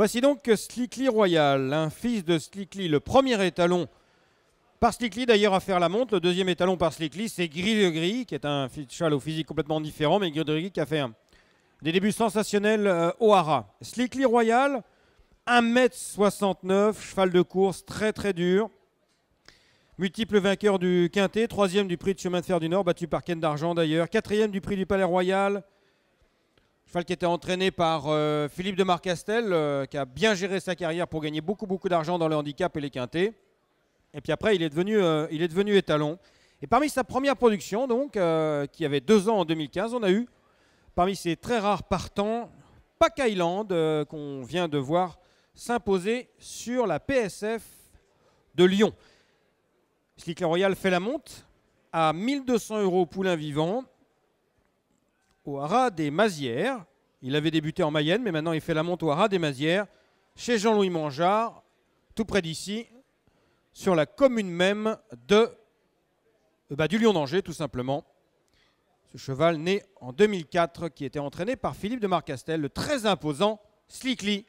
Voici donc Slickly Royal, un fils de Slickly, le premier étalon par Slickly d'ailleurs à faire la montre. Le deuxième étalon par Slickly, c'est Gris de Gris, qui est un cheval au physique complètement différent, mais Gris de qui a fait des débuts sensationnels euh, au Hara. Slickly Royal, 1m69, cheval de course très très dur. Multiple vainqueur du Quintet, troisième du prix de chemin de fer du Nord, battu par Ken d'Argent d'ailleurs, quatrième du prix du Palais Royal, Falk qui était entraîné par euh, Philippe de Marcastel, euh, qui a bien géré sa carrière pour gagner beaucoup, beaucoup d'argent dans le handicap et les quintés. Et puis après, il est devenu, euh, il est devenu étalon. Et parmi sa première production, donc, qui avait deux ans en 2015, on a eu, parmi ses très rares partants, Pac Island, qu'on vient de voir s'imposer sur la PSF de Lyon. Slick Royal fait la monte à 1200 euros poulain vivant au des Mazières. Il avait débuté en Mayenne, mais maintenant il fait la monte au haras des Mazières, chez Jean-Louis Mangeard, tout près d'ici, sur la commune même de, euh, bah, du Lion d'Angers, tout simplement. Ce cheval né en 2004, qui était entraîné par Philippe de Marcastel, le très imposant Slickly.